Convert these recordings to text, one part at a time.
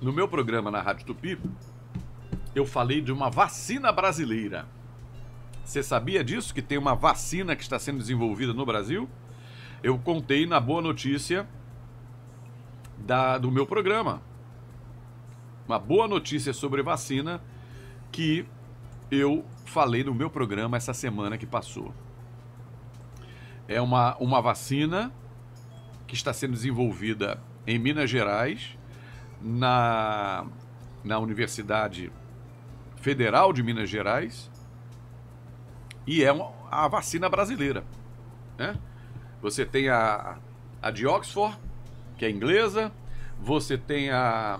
No meu programa na Rádio Tupi, eu falei de uma vacina brasileira. Você sabia disso? Que tem uma vacina que está sendo desenvolvida no Brasil? Eu contei na boa notícia da, do meu programa. Uma boa notícia sobre vacina que eu falei no meu programa essa semana que passou. É uma, uma vacina que está sendo desenvolvida em Minas Gerais na, na Universidade Federal de Minas Gerais e é uma, a vacina brasileira. Né? Você tem a, a de Oxford, que é inglesa, você tem a,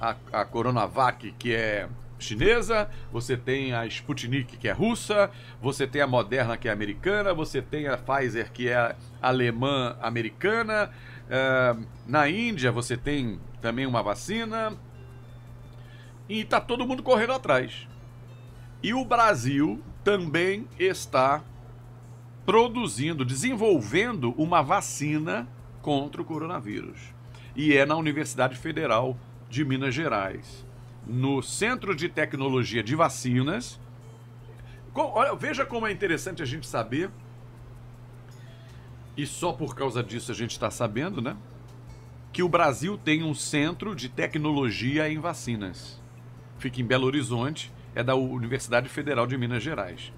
a, a Coronavac, que é chinesa, você tem a Sputnik, que é russa, você tem a Moderna, que é americana, você tem a Pfizer, que é alemã-americana, ah, na Índia você tem também uma vacina e está todo mundo correndo atrás. E o Brasil também está produzindo, desenvolvendo uma vacina contra o coronavírus. E é na Universidade Federal de Minas Gerais, no Centro de Tecnologia de Vacinas. Com, olha, veja como é interessante a gente saber e só por causa disso a gente está sabendo, né? Que o Brasil tem um centro de tecnologia em vacinas. Fica em Belo Horizonte, é da Universidade Federal de Minas Gerais.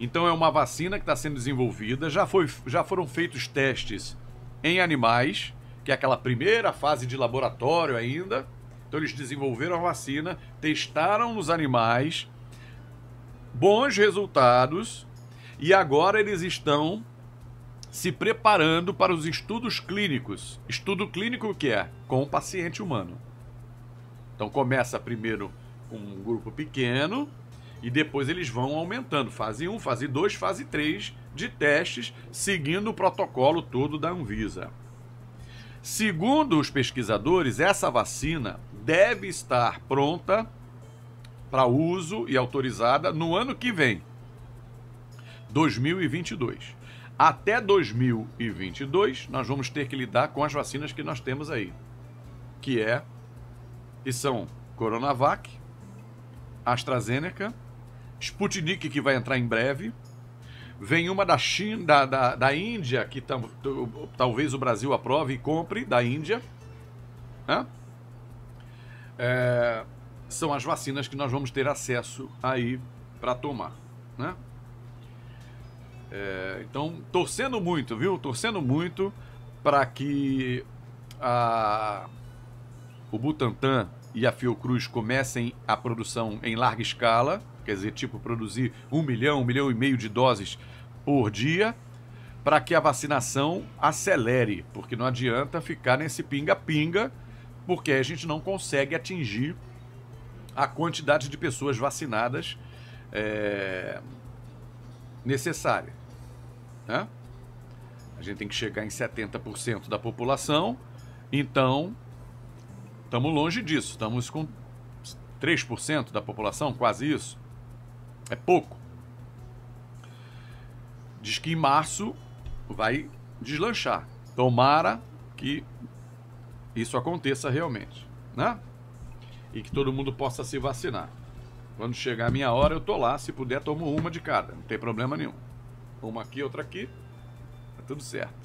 Então é uma vacina que está sendo desenvolvida, já, foi, já foram feitos testes em animais, que é aquela primeira fase de laboratório ainda. Então eles desenvolveram a vacina, testaram nos animais, bons resultados, e agora eles estão se preparando para os estudos clínicos. Estudo clínico o que é? Com o paciente humano. Então começa primeiro com um grupo pequeno e depois eles vão aumentando, fase 1, fase 2, fase 3 de testes, seguindo o protocolo todo da Anvisa. Segundo os pesquisadores, essa vacina deve estar pronta para uso e autorizada no ano que vem, 2022. Até 2022, nós vamos ter que lidar com as vacinas que nós temos aí, que é que são Coronavac, AstraZeneca, Sputnik que vai entrar em breve, vem uma da China, da, da, da Índia que tam, talvez o Brasil aprove e compre da Índia, É, são as vacinas que nós vamos ter acesso aí para tomar, né? É, então, torcendo muito, viu? Torcendo muito para que a, o Butantan e a Fiocruz comecem a produção em larga escala, quer dizer, tipo, produzir um milhão, um milhão e meio de doses por dia, para que a vacinação acelere, porque não adianta ficar nesse pinga-pinga, porque a gente não consegue atingir a quantidade de pessoas vacinadas é, necessária. Né? A gente tem que chegar em 70% da população. Então, estamos longe disso. Estamos com 3% da população, quase isso. É pouco. Diz que em março vai deslanchar. Tomara que isso aconteça realmente, né? E que todo mundo possa se vacinar. Quando chegar a minha hora, eu tô lá. Se puder, tomo uma de cada. Não tem problema nenhum. Uma aqui, outra aqui. Tá tudo certo.